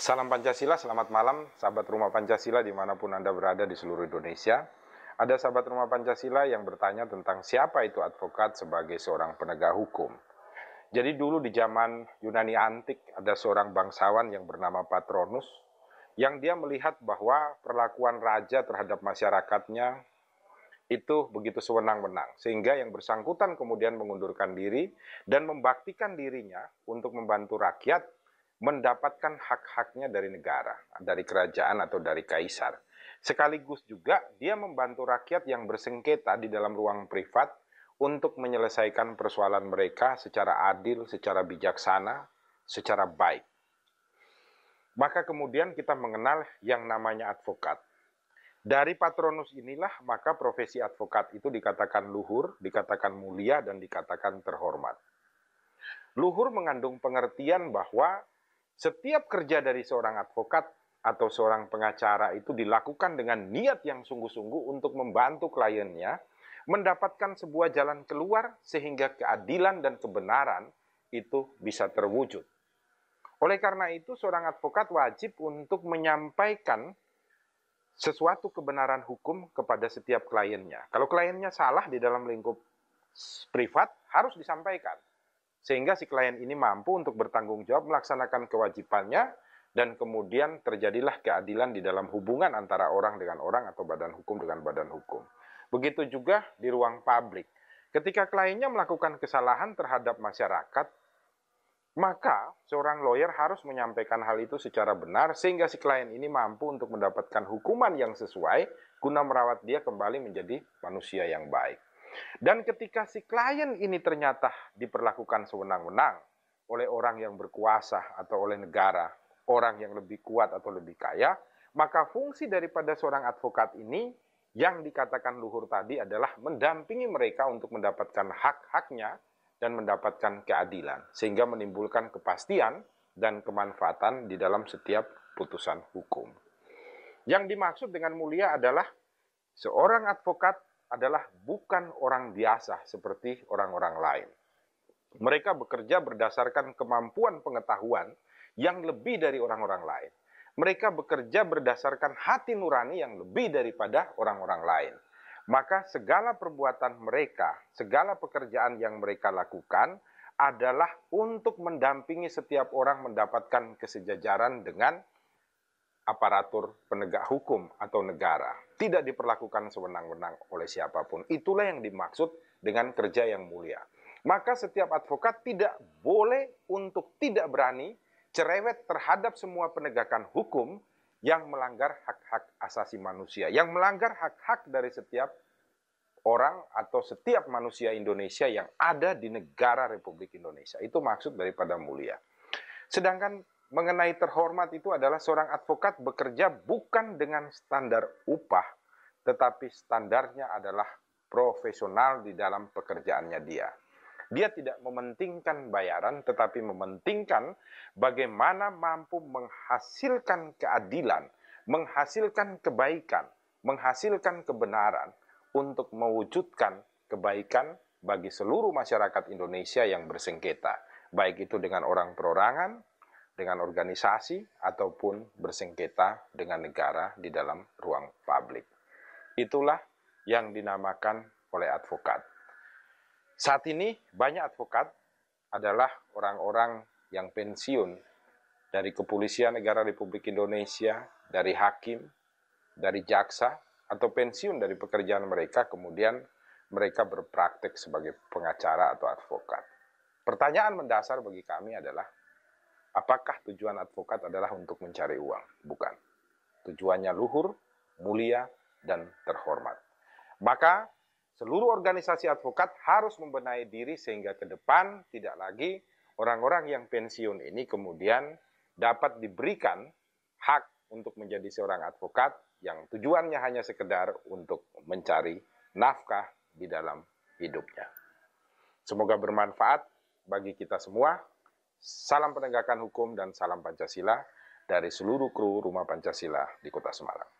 Salam Pancasila, selamat malam sahabat rumah Pancasila dimanapun Anda berada di seluruh Indonesia. Ada sahabat rumah Pancasila yang bertanya tentang siapa itu advokat sebagai seorang penegak hukum. Jadi dulu di zaman Yunani antik ada seorang bangsawan yang bernama Patronus yang dia melihat bahwa perlakuan raja terhadap masyarakatnya itu begitu sewenang-wenang sehingga yang bersangkutan kemudian mengundurkan diri dan membaktikan dirinya untuk membantu rakyat mendapatkan hak-haknya dari negara, dari kerajaan atau dari kaisar. Sekaligus juga dia membantu rakyat yang bersengketa di dalam ruang privat untuk menyelesaikan persoalan mereka secara adil, secara bijaksana, secara baik. Maka kemudian kita mengenal yang namanya advokat. Dari patronus inilah maka profesi advokat itu dikatakan luhur, dikatakan mulia, dan dikatakan terhormat. Luhur mengandung pengertian bahwa setiap kerja dari seorang advokat atau seorang pengacara itu dilakukan dengan niat yang sungguh-sungguh untuk membantu kliennya mendapatkan sebuah jalan keluar sehingga keadilan dan kebenaran itu bisa terwujud. Oleh karena itu, seorang advokat wajib untuk menyampaikan sesuatu kebenaran hukum kepada setiap kliennya. Kalau kliennya salah di dalam lingkup privat, harus disampaikan sehingga si klien ini mampu untuk bertanggung jawab melaksanakan kewajibannya dan kemudian terjadilah keadilan di dalam hubungan antara orang dengan orang atau badan hukum dengan badan hukum. Begitu juga di ruang publik. Ketika kliennya melakukan kesalahan terhadap masyarakat, maka seorang lawyer harus menyampaikan hal itu secara benar sehingga si klien ini mampu untuk mendapatkan hukuman yang sesuai guna merawat dia kembali menjadi manusia yang baik. Dan ketika si klien ini ternyata diperlakukan sewenang-wenang oleh orang yang berkuasa atau oleh negara, orang yang lebih kuat atau lebih kaya, maka fungsi daripada seorang advokat ini yang dikatakan luhur tadi adalah mendampingi mereka untuk mendapatkan hak-haknya dan mendapatkan keadilan, sehingga menimbulkan kepastian dan kemanfaatan di dalam setiap putusan hukum. Yang dimaksud dengan mulia adalah seorang advokat adalah bukan orang biasa seperti orang-orang lain. Mereka bekerja berdasarkan kemampuan pengetahuan yang lebih dari orang-orang lain. Mereka bekerja berdasarkan hati nurani yang lebih daripada orang-orang lain. Maka segala perbuatan mereka, segala pekerjaan yang mereka lakukan adalah untuk mendampingi setiap orang mendapatkan kesejajaran dengan aparatur penegak hukum atau negara. Tidak diperlakukan sewenang-wenang oleh siapapun. Itulah yang dimaksud dengan kerja yang mulia. Maka setiap advokat tidak boleh untuk tidak berani cerewet terhadap semua penegakan hukum yang melanggar hak-hak asasi manusia, yang melanggar hak-hak dari setiap orang atau setiap manusia Indonesia yang ada di negara Republik Indonesia. Itu maksud daripada mulia. Sedangkan mengenai terhormat itu adalah seorang advokat bekerja bukan dengan standar upah, tetapi standarnya adalah profesional di dalam pekerjaannya dia. Dia tidak mementingkan bayaran, tetapi mementingkan bagaimana mampu menghasilkan keadilan, menghasilkan kebaikan, menghasilkan kebenaran untuk mewujudkan kebaikan bagi seluruh masyarakat Indonesia yang bersengketa, baik itu dengan orang perorangan, dengan organisasi ataupun bersengketa dengan negara di dalam ruang publik. Itulah yang dinamakan oleh advokat. Saat ini banyak advokat adalah orang-orang yang pensiun dari Kepolisian Negara Republik Indonesia, dari hakim, dari jaksa, atau pensiun dari pekerjaan mereka, kemudian mereka berpraktek sebagai pengacara atau advokat. Pertanyaan mendasar bagi kami adalah, Apakah tujuan advokat adalah untuk mencari uang? Bukan. Tujuannya luhur, mulia, dan terhormat. Maka seluruh organisasi advokat harus membenahi diri sehingga ke depan tidak lagi orang-orang yang pensiun ini kemudian dapat diberikan hak untuk menjadi seorang advokat yang tujuannya hanya sekedar untuk mencari nafkah di dalam hidupnya. Semoga bermanfaat bagi kita semua. Salam penegakan hukum dan salam Pancasila dari seluruh kru Rumah Pancasila di Kota Semarang.